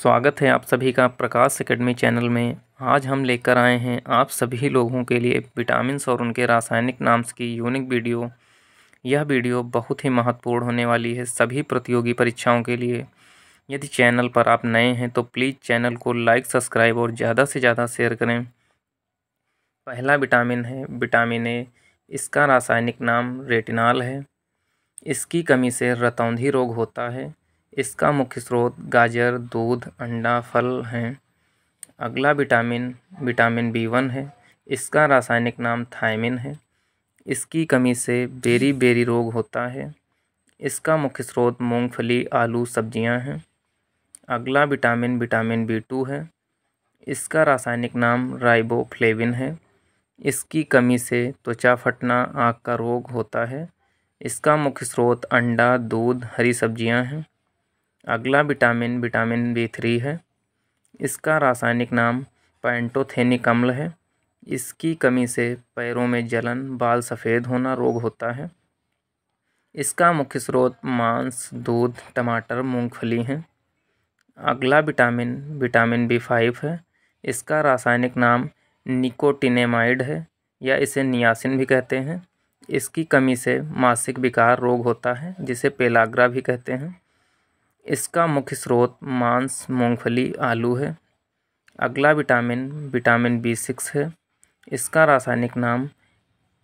स्वागत है आप सभी का प्रकाश एकेडमी चैनल में आज हम लेकर आए हैं आप सभी लोगों के लिए विटामिन और उनके रासायनिक नाम्स की यूनिक वीडियो यह वीडियो बहुत ही महत्वपूर्ण होने वाली है सभी प्रतियोगी परीक्षाओं के लिए यदि चैनल पर आप नए हैं तो प्लीज़ चैनल को लाइक सब्सक्राइब और ज़्यादा से ज़्यादा शेयर करें पहला विटामिन है विटामिन ए इसका रासायनिक नाम रेटिनाल है इसकी कमी से रतौंधी रोग होता है इसका मुख्य स्रोत गाजर दूध अंडा फल हैं अगला विटामिन विटामिन बी वन है इसका रासायनिक नाम थायमिन है इसकी कमी से बेरी बेरी रोग होता है इसका मुख्य स्रोत मूंगफली आलू सब्जियां हैं अगला विटामिन विटामिन बी टू है इसका रासायनिक नाम राइबोफ्लेविन है इसकी कमी से त्वचा फटना आँख का रोग होता है इसका मुख्य स्रोत अंडा दूध हरी सब्जियां हैं अगला विटामिन विटामिन बी थ्री है इसका रासायनिक नाम पैंटोथेनिक अम्ल है इसकी कमी से पैरों में जलन बाल सफ़ेद होना रोग होता है इसका मुख्य स्रोत मांस दूध टमाटर मूंगफली हैं अगला विटामिन विटामिन बी फाइव है इसका रासायनिक नाम निकोटिनेमाइड है या इसे नियासिन भी कहते हैं इसकी कमी से मासिक विकार रोग होता है जिसे पेलाग्रा भी कहते हैं इसका मुख्य स्रोत मांस मूंगफली आलू है अगला विटामिन विटामिन बी सिक्स है इसका रासायनिक नाम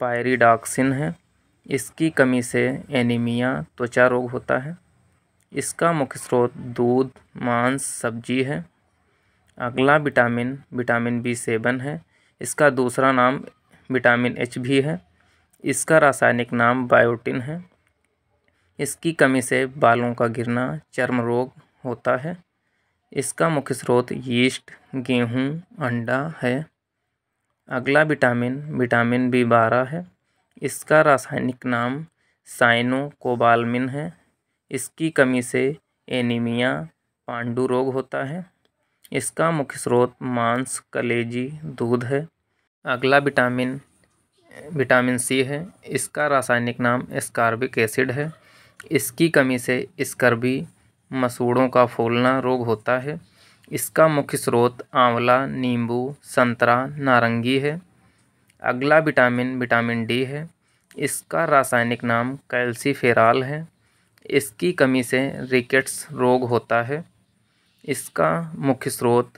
पायरीडाक्सिन है इसकी कमी से एनीमिया त्वचा रोग होता है इसका मुख्य स्रोत दूध मांस सब्जी है अगला विटामिन विटामिन बी सेवन है इसका दूसरा नाम विटामिन एच भी है इसका रासायनिक नाम बायोटिन है इसकी कमी से बालों का गिरना चर्म रोग होता है इसका मुख्य स्रोत यीस्ट गेहूँ अंडा है अगला विटामिन विटामिन बी बारह है इसका रासायनिक नाम साइनोकोबालमिन है इसकी कमी से एनीमिया पांडु रोग होता है इसका मुख्य स्रोत मांस कलेजी दूध है अगला विटामिन विटामिन सी है इसका रासायनिक नाम स्कार्बिक एसिड है इसकी कमी से स्कर्वी मसूड़ों का फूलना रोग होता है इसका मुख्य स्रोत आंवला नींबू संतरा नारंगी है अगला विटामिन विटामिन डी है इसका रासायनिक नाम कैल्सीफेराल है इसकी कमी से रिकेट्स रोग होता है इसका मुख्य स्रोत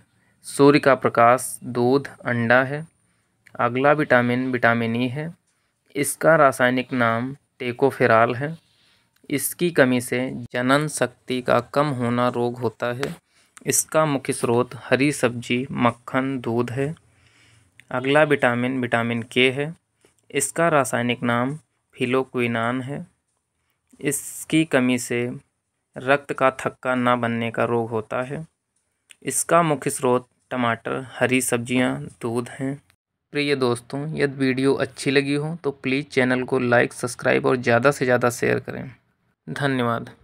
सूर्य का प्रकाश दूध अंडा है अगला विटामिन विटामिन ई है इसका रासायनिक नाम टेकोफेराल है इसकी कमी से जनन शक्ति का कम होना रोग होता है इसका मुख्य स्रोत हरी सब्जी मक्खन दूध है अगला विटामिन विटामिन के है इसका रासायनिक नाम फिलोक्विनान है इसकी कमी से रक्त का थक्का ना बनने का रोग होता है इसका मुख्य स्रोत टमाटर हरी सब्जियां, दूध हैं प्रिय दोस्तों यदि वीडियो अच्छी लगी हो तो प्लीज़ चैनल को लाइक सब्सक्राइब और ज़्यादा से ज़्यादा शेयर करें धन्यवाद